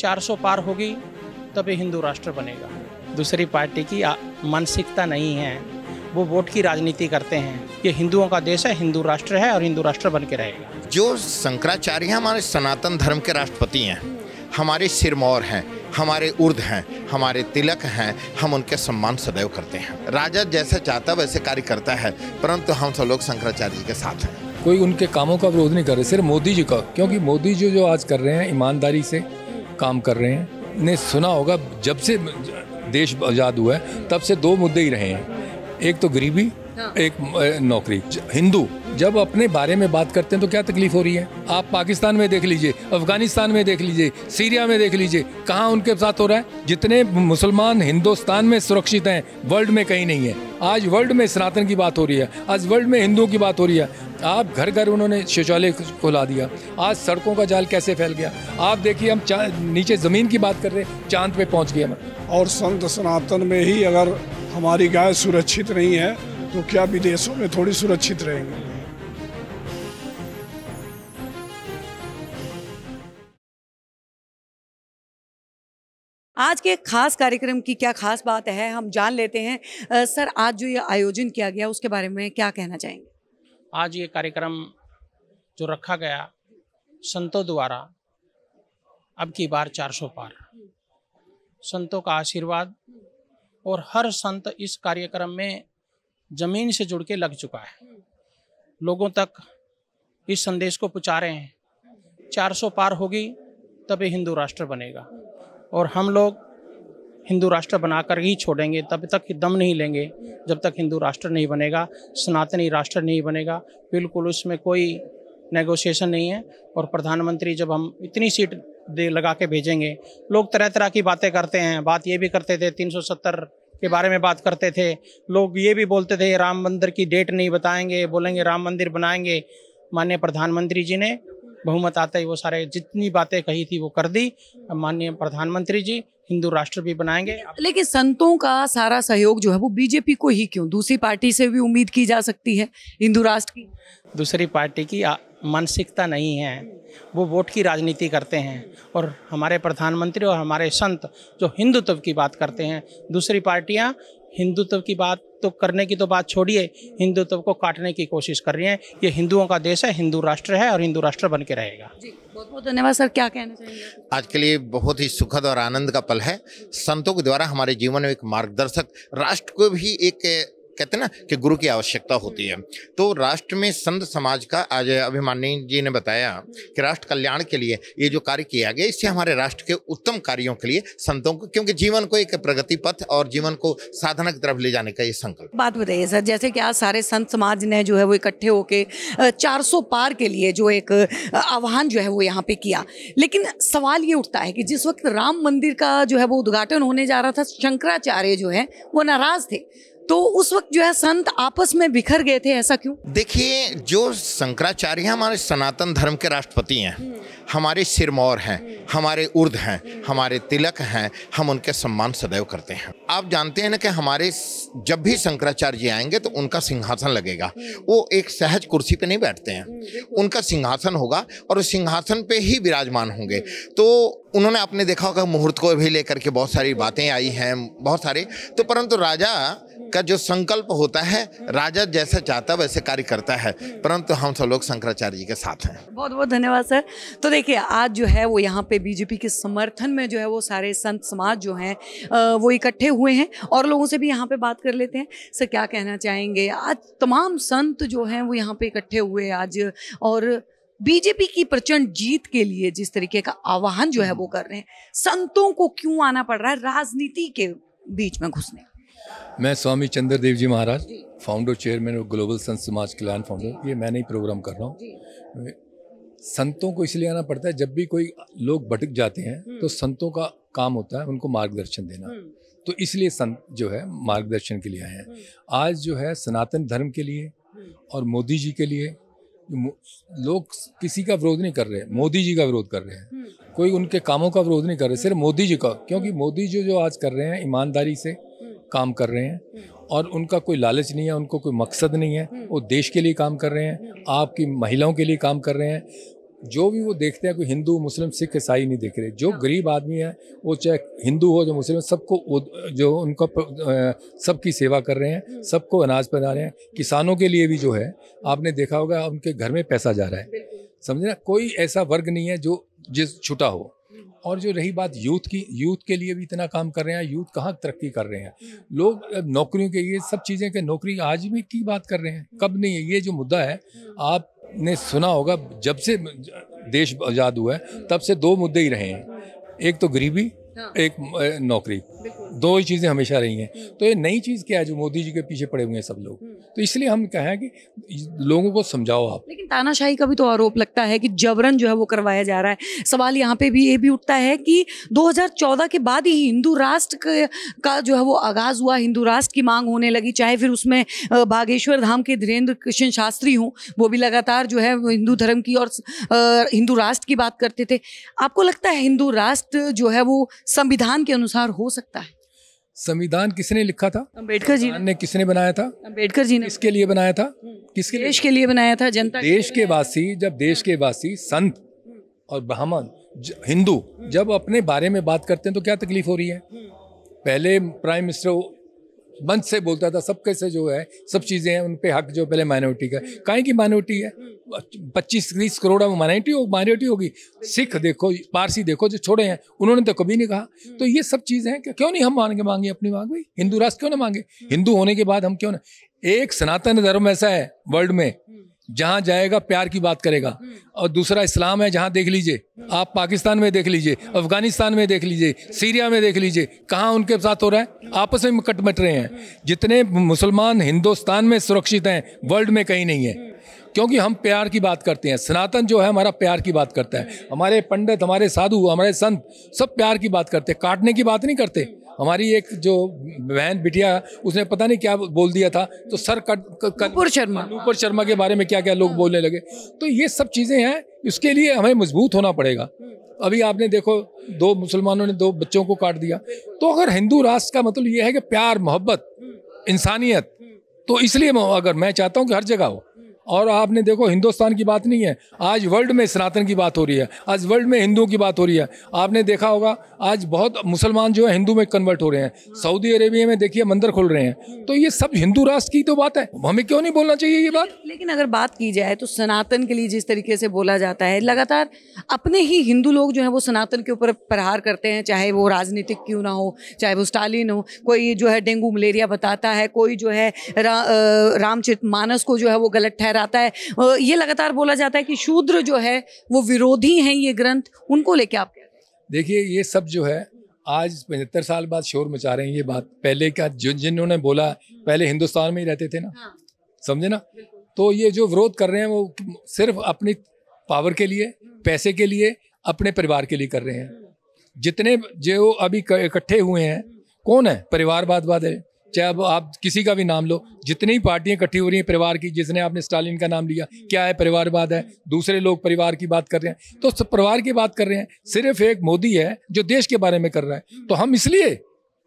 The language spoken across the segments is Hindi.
400 पार होगी तभी हिंदू राष्ट्र बनेगा दूसरी पार्टी की मानसिकता नहीं है वो वोट की राजनीति करते हैं ये हिंदुओं का देश है हिंदू राष्ट्र है और हिंदू राष्ट्र बन के रहेगा जो शंकराचार्य हैं हमारे सनातन धर्म के राष्ट्रपति हैं हमारे सिरमौर हैं हमारे उर्द हैं हमारे तिलक हैं हम उनके सम्मान सदैव करते हैं राजा जैसे चाहता वैसे कार्य करता है परंतु हम सब लोग शंकराचार्य जी के साथ हैं कोई उनके कामों का विरोध नहीं कर रहे सिर्फ मोदी जी का क्योंकि मोदी जी जो आज कर रहे हैं ईमानदारी से काम कर रहे हैं ने सुना होगा जब से देश आज़ाद हुआ है तब से दो मुद्दे ही रहे हैं एक तो गरीबी हाँ। एक नौकरी हिंदू जब अपने बारे में बात करते हैं तो क्या तकलीफ हो रही है आप पाकिस्तान में देख लीजिए अफगानिस्तान में देख लीजिए सीरिया में देख लीजिए कहाँ उनके साथ हो रहा है जितने मुसलमान हिंदुस्तान में सुरक्षित हैं वर्ल्ड में कहीं नहीं है आज वर्ल्ड में सनातन की बात हो रही है आज वर्ल्ड में हिंदुओं की बात हो रही है आप घर घर उन्होंने शौचालय खुला दिया आज सड़कों का जाल कैसे फैल गया आप देखिए हम नीचे ज़मीन की बात कर रहे हैं चांद पे पहुंच गया और संत सनातन में ही अगर हमारी गाय सुरक्षित नहीं है तो क्या विदेशों में थोड़ी सुरक्षित रहेंगे आज के खास कार्यक्रम की क्या खास बात है हम जान लेते हैं आ, सर आज जो ये आयोजन किया गया उसके बारे में क्या कहना चाहेंगे आज ये कार्यक्रम जो रखा गया संतों द्वारा अब की बार 400 पार संतों का आशीर्वाद और हर संत इस कार्यक्रम में जमीन से जुड़ के लग चुका है लोगों तक इस संदेश को पहुँचा रहे हैं 400 पार होगी तभी हिंदू राष्ट्र बनेगा और हम लोग हिंदू राष्ट्र बनाकर ही छोड़ेंगे तब तक दम नहीं लेंगे जब तक हिंदू राष्ट्र नहीं बनेगा सनातनी राष्ट्र नहीं बनेगा बिल्कुल उसमें कोई नेगोशिएशन नहीं है और प्रधानमंत्री जब हम इतनी सीट दे लगा के भेजेंगे लोग तरह तरह की बातें करते हैं बात ये भी करते थे 370 के बारे में बात करते थे लोग ये भी बोलते थे राम मंदिर की डेट नहीं बताएंगे बोलेंगे राम मंदिर बनाएंगे माननीय प्रधानमंत्री जी ने बहुमत आता ही वो सारे जितनी बातें कही थी वो कर दी माननीय प्रधानमंत्री जी हिंदू राष्ट्र भी बनाएंगे लेकिन संतों का सारा सहयोग जो है वो बीजेपी को ही क्यों दूसरी पार्टी से भी उम्मीद की जा सकती है हिंदू राष्ट्र की दूसरी पार्टी की मानसिकता नहीं है वो वोट की राजनीति करते हैं और हमारे प्रधानमंत्री और हमारे संत जो हिंदुत्व की बात करते हैं दूसरी पार्टियां हिंदुत्व की बात तो करने की तो बात छोड़िए हिंदुत्व को काटने की कोशिश कर रही हैं ये हिंदुओं का देश है हिंदू राष्ट्र है और हिंदू राष्ट्र बन के रहेगा जी बहुत बहुत धन्यवाद सर क्या कहना चाहिए आज के लिए बहुत ही सुखद और आनंद का पल है संतों के द्वारा हमारे जीवन में एक मार्गदर्शक राष्ट्र को भी एक कहते हैं ना कि गुरु की आवश्यकता होती है तो राष्ट्र में संत समाज का आज अभिमानी जी ने बताया कि राष्ट्र कल्याण के लिए ये जो कार्य किया गया इससे हमारे राष्ट्र के उत्तम कार्यों के लिए संतों को क्योंकि जीवन को एक प्रगति पथ और जीवन को साधना की तरफ ले जाने का ये संकल्प बात बताइए सर जैसे कि आज सारे संत समाज ने जो है वो इकट्ठे होके चार पार के लिए जो एक आह्वान जो है वो यहाँ पे किया लेकिन सवाल ये उठता है कि जिस वक्त राम मंदिर का जो है वो उद्घाटन होने जा रहा था शंकराचार्य जो है वो नाराज थे तो उस वक्त जो है संत आपस में बिखर गए थे ऐसा क्यों देखिए जो शंकराचार्य हमारे सनातन धर्म के राष्ट्रपति हैं हमारे सिरमौर हैं हमारे उर्द हैं हमारे तिलक हैं हम उनके सम्मान सदैव करते हैं आप जानते हैं ना कि हमारे जब भी शंकराचार्य जी आएंगे तो उनका सिंहासन लगेगा वो एक सहज कुर्सी पे नहीं बैठते हैं उनका सिंहासन होगा और उस सिंहासन पे ही विराजमान होंगे तो उन्होंने आपने देखा होगा मुहूर्त को भी लेकर के बहुत सारी बातें आई हैं बहुत सारे तो परंतु राजा का जो संकल्प होता है राजा जैसा चाहता है वैसे कार्य करता है परंतु हम सब लोग शंकराचार्य जी के साथ हैं बहुत बहुत धन्यवाद सर तो देखिए आज जो है वो यहाँ पे बीजेपी के समर्थन में जो है वो सारे संत समाज जो हैं वो इकट्ठे हुए हैं और लोगों से भी यहाँ पे बात कर लेते हैं सर क्या कहना चाहेंगे आज तमाम संत जो हैं वो यहाँ पे इकट्ठे हुए आज और बीजेपी की प्रचंड जीत के लिए जिस तरीके का आह्वान जो है वो कर रहे हैं संतों को क्यों आना पड़ रहा है राजनीति के बीच में घुसने मैं Swami Chandradev ji Maharaj founder chairman global Sant Samaj कल्याण फाउंडर ये मैं नहीं प्रोग्राम कर रहा हूँ संतों को इसलिए आना पड़ता है जब भी कोई लोग भटक जाते हैं हम्म। तो संतों का काम होता है उनको मार्गदर्शन देना हम्म। तो इसलिए संत जो है मार्गदर्शन के लिए आए हैं हम्म। आज जो है सनातन धर्म के लिए और मोदी जी के लिए लोग किसी का विरोध नहीं कर रहे मोदी जी का विरोध कर रहे हैं कोई उनके कामों का विरोध नहीं कर रहे सिर्फ मोदी जी का क्योंकि मोदी जी जो आज कर रहे हैं ईमानदारी से काम कर रहे हैं और उनका कोई लालच नहीं है उनको कोई मकसद नहीं है हम्म। वो देश के लिए काम कर रहे हैं हम्म। आपकी महिलाओं के लिए काम कर रहे हैं जो भी वो देखते हैं कोई हिंदू मुस्लिम सिख ईसाई नहीं देख रहे जो हाँ। गरीब आदमी है वो चाहे हिंदू हो जो मुस्लिम सबको जो उनका सबकी सेवा कर रहे हैं हम्म। सबको अनाज पहना रहे हैं किसानों के लिए भी जो है आपने देखा होगा उनके घर में पैसा जा रहा है समझे ना कोई ऐसा वर्ग नहीं है जो जिस छुटा हो और जो रही बात यूथ की यूथ के लिए भी इतना काम कर रहे हैं यूथ कहाँ तरक्की कर रहे हैं लोग नौकरियों के ये सब चीज़ें के नौकरी आज भी की बात कर रहे हैं कब नहीं है ये जो मुद्दा है आपने सुना होगा जब से देश आज़ाद हुआ है तब से दो मुद्दे ही रहे हैं एक तो गरीबी हाँ। एक नौकरी दो ही चीज़ें हमेशा रही हैं हम्म। तो ये नई चीज़ क्या है जो मोदी जी के पीछे पड़े हुए हैं सब लोग हम्म। तो इसलिए हम कहें कि लोगों को समझाओ आप लेकिन तानाशाही का भी तो आरोप लगता है कि जबरन जो है वो करवाया जा रहा है सवाल यहाँ पे भी ये भी उठता है कि 2014 के बाद ही हिंदू राष्ट्र का जो है वो आगाज़ हुआ हिंदू राष्ट्र की मांग होने लगी चाहे फिर उसमें बागेश्वर धाम के धीरेन्द्र कृष्ण शास्त्री हों वो भी लगातार जो है हिंदू धर्म की और हिंदू राष्ट्र की बात करते थे आपको लगता है हिंदू राष्ट्र जो है वो संविधान के अनुसार हो सकता है संविधान किसने लिखा था अंबेडकर जी ने किसने बनाया था अंबेडकर जी ने इसके लिए बनाया था हम्म। किसके देश के लिए बनाया था जनता देश के वासी जब देश के वासी संत हम्म। और ब्राह्मण हिंदू हम्म। जब अपने बारे में बात करते हैं तो क्या तकलीफ हो रही है पहले प्राइम मिनिस्टर मन से बोलता था सब कैसे जो है सब चीज़ें हैं उन पर हक जो पहले माइनॉरिटी का काहे की माइनॉरिटी है पच्चीस तीस करोड़ वो माइनॉरिटी हो माइनॉरिटी होगी सिख देखो पारसी देखो जो छोड़े हैं उन्होंने तो कभी नहीं कहा तो ये सब चीज़ें हैं क्यों नहीं हम मान के मांगे अपनी मांग भाई हिंदू राष्ट्र क्यों ना मांगे हिंदू होने के बाद हम क्यों ना एक सनातन धर्म ऐसा है वर्ल्ड में जहाँ जाएगा प्यार की बात करेगा हम्म। और दूसरा इस्लाम है जहाँ देख लीजिए हम्म। आप पाकिस्तान में देख लीजिए अफगानिस्तान में देख लीजिए सीरिया में देख लीजिए कहाँ उनके साथ हो रहा है आपस में कट मट रहे हैं हम्म। जितने मुसलमान हिंदुस्तान में सुरक्षित हैं वर्ल्ड में कहीं नहीं है क्योंकि हम प्यार की बात करते हैं सनातन जो है हमारा प्यार की बात करता है हमारे पंडित हमारे साधु हमारे संत सब प्यार की बात करते हैं काटने की बात नहीं करते हमारी एक जो बहन बिटिया उसने पता नहीं क्या बोल दिया था तो सर कट कपूर शर्मा कपूर शर्मा के बारे में क्या क्या लोग बोलने लगे तो ये सब चीज़ें हैं इसके लिए हमें मजबूत होना पड़ेगा अभी आपने देखो दो मुसलमानों ने दो बच्चों को काट दिया तो अगर हिंदू राष्ट्र का मतलब ये है कि प्यार मोहब्बत इंसानियत तो इसलिए अगर मैं चाहता हूँ कि हर जगह हो और आपने देखो हिंदुस्तान की बात नहीं है आज वर्ल्ड में सनातन की बात हो रही है आज वर्ल्ड में हिंदुओं की बात हो रही है आपने देखा होगा आज बहुत मुसलमान जो है हिंदू में कन्वर्ट हो रहे हैं सऊदी अरेबिया में देखिए मंदिर खुल रहे हैं तो ये सब हिंदू राष्ट्र की तो बात है हमें क्यों नहीं बोलना चाहिए ये बात लेकिन अगर बात की जाए तो सनातन के लिए जिस तरीके से बोला जाता है लगातार अपने ही हिंदू लोग जो है वो सनातन के ऊपर प्रहार करते हैं चाहे वो राजनीतिक क्यों ना हो चाहे वो स्टालिन हो कोई जो है डेंगू मलेरिया बताता है कोई जो है रामचित मानस को जो है वो गलत ठहरा आता है ये लगातार बोला जाता है कि शूद्र जो है वो विरोधी हैं ये ग्रंथ उनको लेके आप क्या देखिए ये सब जो है आज पचहत्तर साल बाद शोर मचा रहे हैं ये बात पहले का जिन जिन्होंने बोला पहले हिंदुस्तान में ही रहते थे ना हाँ। समझे ना तो ये जो विरोध कर रहे हैं वो सिर्फ अपनी पावर के लिए पैसे के लिए अपने परिवार के लिए कर रहे हैं जितने जो अभी इकट्ठे हुए हैं कौन है परिवारवाद वाद है चाहे अब आप किसी का भी नाम लो जितनी पार्टियां इकट्ठी हो रही हैं परिवार की जिसने आपने स्टालिन का नाम लिया क्या है परिवारवाद है दूसरे लोग परिवार की बात कर रहे हैं तो सब परिवार की बात कर रहे हैं सिर्फ एक मोदी है जो देश के बारे में कर रहा है तो हम इसलिए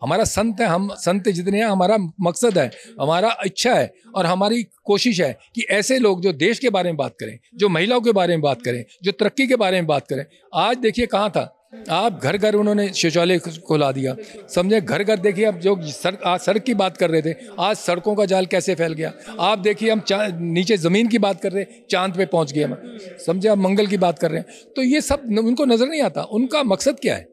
हमारा संत है हम संत जितने हैं हमारा मकसद है हमारा इच्छा है और हमारी कोशिश है कि ऐसे लोग जो देश के बारे में बात करें जो महिलाओं के बारे में बात करें जो तरक्की के बारे में बात करें आज देखिए कहाँ था आप घर घर उन्होंने शौचालय खुला दिया समझे घर घर देखिए अब जो सड़क आज सड़क की बात कर रहे थे आज सड़कों का जाल कैसे फैल गया आप देखिए हम नीचे ज़मीन की बात कर रहे हैं चांद पे पहुंच गए हम समझे आप मंगल की बात कर रहे हैं तो ये सब न, उनको नज़र नहीं आता उनका मकसद क्या है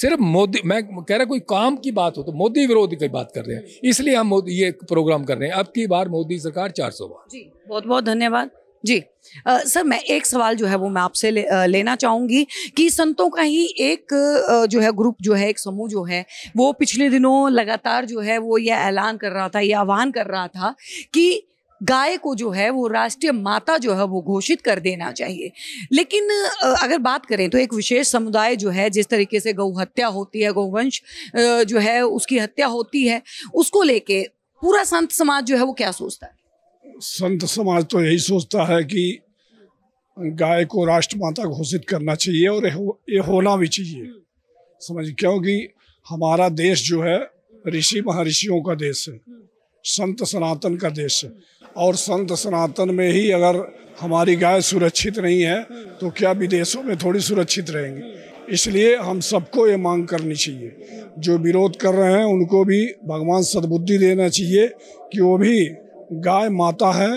सिर्फ मोदी मैं कह रहा कोई काम की बात हो तो मोदी विरोध की बात कर रहे हैं इसलिए हम ये प्रोग्राम कर रहे हैं अब की बार मोदी सरकार चार बार जी बहुत बहुत धन्यवाद जी आ, सर मैं एक सवाल जो है वो मैं आपसे ले, लेना चाहूँगी कि संतों का ही एक जो है ग्रुप जो है एक समूह जो है वो पिछले दिनों लगातार जो है वो ये ऐलान कर रहा था ये आह्वान कर रहा था कि गाय को जो है वो राष्ट्रीय माता जो है वो घोषित कर देना चाहिए लेकिन अगर बात करें तो एक विशेष समुदाय जो है जिस तरीके से गौ हत्या होती है गौवंश जो है उसकी हत्या होती है उसको लेके पूरा संत समाज जो है वो क्या सोचता है संत समाज तो यही सोचता है कि गाय को राष्ट्रमाता घोषित करना चाहिए और ये होना भी चाहिए समझ क्योंकि हमारा देश जो है ऋषि महर्षियों का देश है संत सनातन का देश है और संत सनातन में ही अगर हमारी गाय सुरक्षित नहीं है तो क्या विदेशों में थोड़ी सुरक्षित रहेंगे इसलिए हम सबको ये मांग करनी चाहिए जो विरोध कर रहे हैं उनको भी भगवान सद्बुद्धि देना चाहिए कि वो भी गाय माता है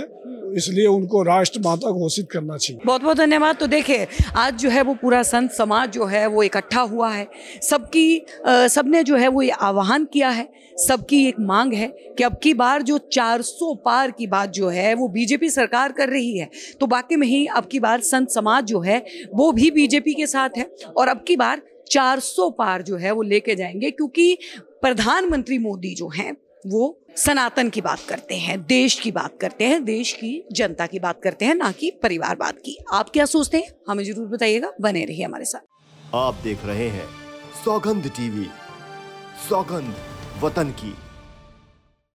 इसलिए उनको राष्ट्र माता घोषित करना चाहिए बहुत बहुत धन्यवाद तो देखिए आज जो है वो पूरा संत समाज जो है वो इकट्ठा हुआ है सबकी सबने जो है वो ये आह्वान किया है सबकी एक मांग है कि अब की बार जो 400 पार की बात जो है वो बीजेपी सरकार कर रही है तो बाकी में ही अब की बार संत समाज जो है वो भी बीजेपी के साथ है और अब की बार चार पार जो है वो लेके जाएंगे क्योंकि प्रधानमंत्री मोदी जो हैं वो सनातन की बात करते हैं देश की बात करते हैं देश की जनता की बात करते हैं ना कि परिवारवाद की आप क्या सोचते हैं हमें जरूर बताइएगा बने रहिए हमारे साथ आप देख रहे हैं सौगंध टीवी सौगंध वतन की